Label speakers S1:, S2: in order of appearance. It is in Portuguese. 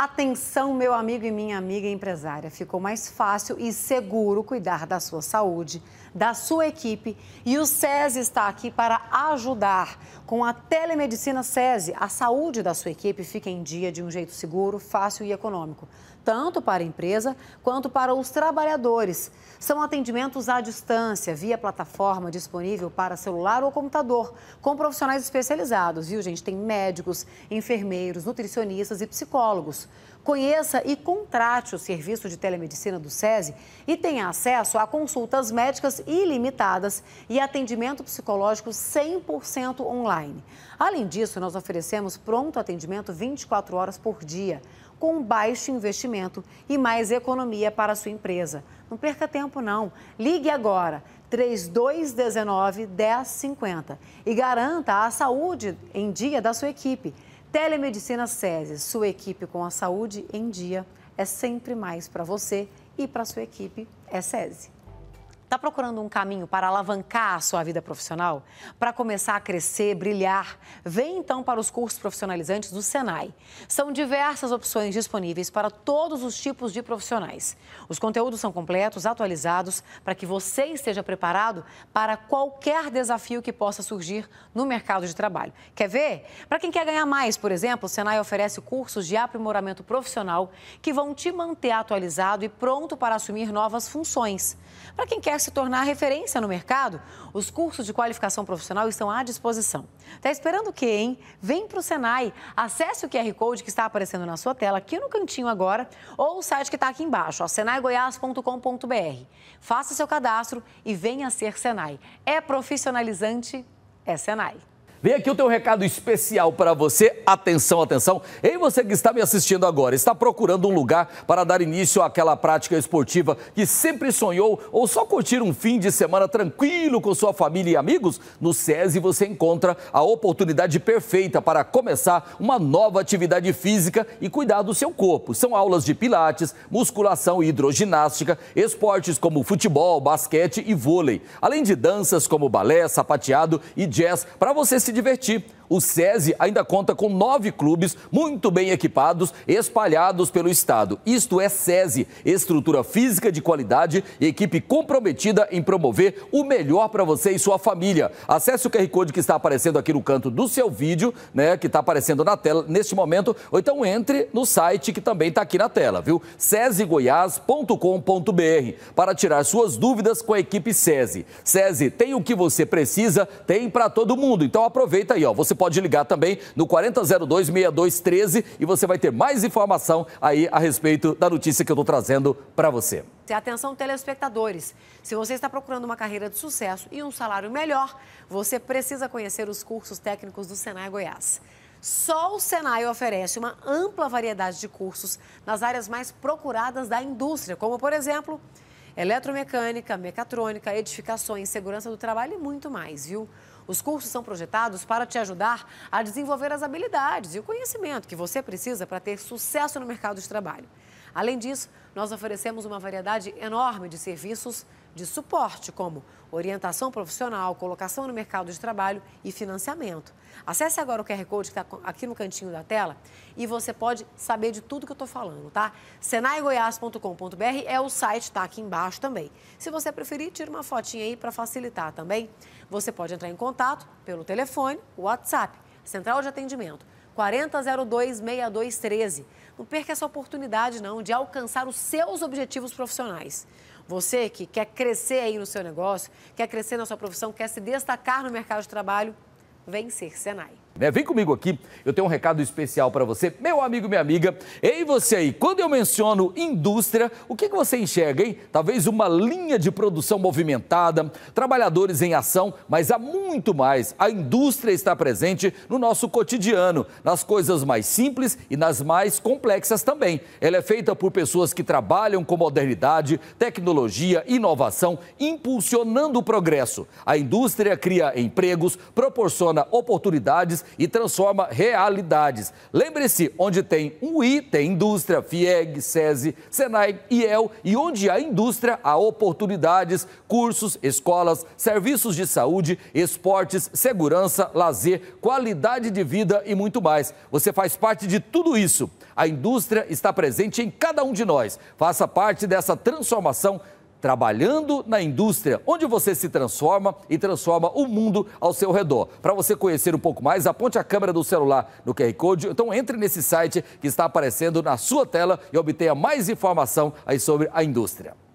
S1: Atenção, meu amigo e minha amiga empresária. Ficou mais fácil e seguro cuidar da sua saúde da sua equipe e o SESI está aqui para ajudar com a telemedicina SESI. A saúde da sua equipe fica em dia de um jeito seguro, fácil e econômico, tanto para a empresa quanto para os trabalhadores. São atendimentos à distância, via plataforma disponível para celular ou computador, com profissionais especializados, viu, gente? Tem médicos, enfermeiros, nutricionistas e psicólogos. Conheça e contrate o serviço de telemedicina do SESI e tenha acesso a consultas médicas ilimitadas e atendimento psicológico 100% online. Além disso, nós oferecemos pronto atendimento 24 horas por dia, com baixo investimento e mais economia para a sua empresa. Não perca tempo, não. Ligue agora, 3219 1050 e garanta a saúde em dia da sua equipe. Telemedicina SESI, sua equipe com a saúde em dia, é sempre mais para você e para sua equipe é SESI. Está procurando um caminho para alavancar a sua vida profissional? Para começar a crescer, brilhar? Vem então para os cursos profissionalizantes do Senai. São diversas opções disponíveis para todos os tipos de profissionais. Os conteúdos são completos, atualizados, para que você esteja preparado para qualquer desafio que possa surgir no mercado de trabalho. Quer ver? Para quem quer ganhar mais, por exemplo, o Senai oferece cursos de aprimoramento profissional que vão te manter atualizado e pronto para assumir novas funções. Para quem quer se tornar referência no mercado? Os cursos de qualificação profissional estão à disposição. Está esperando o quê, hein? Vem para o Senai. Acesse o QR Code que está aparecendo na sua tela aqui no cantinho agora ou o site que está aqui embaixo, senaigoias.com.br. Faça seu cadastro e venha ser Senai. É profissionalizante, é Senai.
S2: Vem aqui o teu recado especial para você. Atenção, atenção. Ei, você que está me assistindo agora, está procurando um lugar para dar início àquela prática esportiva que sempre sonhou ou só curtir um fim de semana tranquilo com sua família e amigos? No SESI você encontra a oportunidade perfeita para começar uma nova atividade física e cuidar do seu corpo. São aulas de pilates, musculação e hidroginástica, esportes como futebol, basquete e vôlei, além de danças como balé, sapateado e jazz para você se se divertir. O SESI ainda conta com nove clubes muito bem equipados, espalhados pelo estado. Isto é SESI, estrutura física de qualidade e equipe comprometida em promover o melhor para você e sua família. Acesse o QR Code que está aparecendo aqui no canto do seu vídeo, né, que está aparecendo na tela neste momento, ou então entre no site que também está aqui na tela, viu? sesegoias.com.br para tirar suas dúvidas com a equipe SESI. SESI tem o que você precisa, tem para todo mundo. Então aproveita aí, ó. Você pode ligar também no 4002-6213 e você vai ter mais informação aí a respeito da notícia que eu estou trazendo para você.
S1: Atenção, telespectadores. Se você está procurando uma carreira de sucesso e um salário melhor, você precisa conhecer os cursos técnicos do Senai Goiás. Só o Senai oferece uma ampla variedade de cursos nas áreas mais procuradas da indústria, como, por exemplo, eletromecânica, mecatrônica, edificações, segurança do trabalho e muito mais, viu? Os cursos são projetados para te ajudar a desenvolver as habilidades e o conhecimento que você precisa para ter sucesso no mercado de trabalho. Além disso, nós oferecemos uma variedade enorme de serviços de suporte, como orientação profissional, colocação no mercado de trabalho e financiamento. Acesse agora o QR Code que está aqui no cantinho da tela e você pode saber de tudo que eu estou falando, tá? senaigoias.com.br é o site, está aqui embaixo também. Se você preferir, tira uma fotinha aí para facilitar também. Você pode entrar em contato pelo telefone, WhatsApp, central de atendimento 4002-6213. Não perca essa oportunidade não de alcançar os seus objetivos profissionais. Você que quer crescer aí no seu negócio, quer crescer na sua profissão, quer se destacar no mercado de trabalho, vem ser Senai.
S2: Né? Vem comigo aqui, eu tenho um recado especial para você, meu amigo, minha amiga. Ei, você aí, quando eu menciono indústria, o que, que você enxerga, hein? Talvez uma linha de produção movimentada, trabalhadores em ação, mas há muito mais. A indústria está presente no nosso cotidiano, nas coisas mais simples e nas mais complexas também. Ela é feita por pessoas que trabalham com modernidade, tecnologia, inovação, impulsionando o progresso. A indústria cria empregos, proporciona oportunidades e transforma realidades. Lembre-se, onde tem um I, tem indústria, FIEG, SESI, SENAI, IEL e onde há indústria, há oportunidades, cursos, escolas, serviços de saúde, esportes, segurança, lazer, qualidade de vida e muito mais. Você faz parte de tudo isso. A indústria está presente em cada um de nós. Faça parte dessa transformação trabalhando na indústria, onde você se transforma e transforma o mundo ao seu redor. Para você conhecer um pouco mais, aponte a câmera do celular no QR Code, então entre nesse site que está aparecendo na sua tela e obtenha mais informação aí sobre a indústria.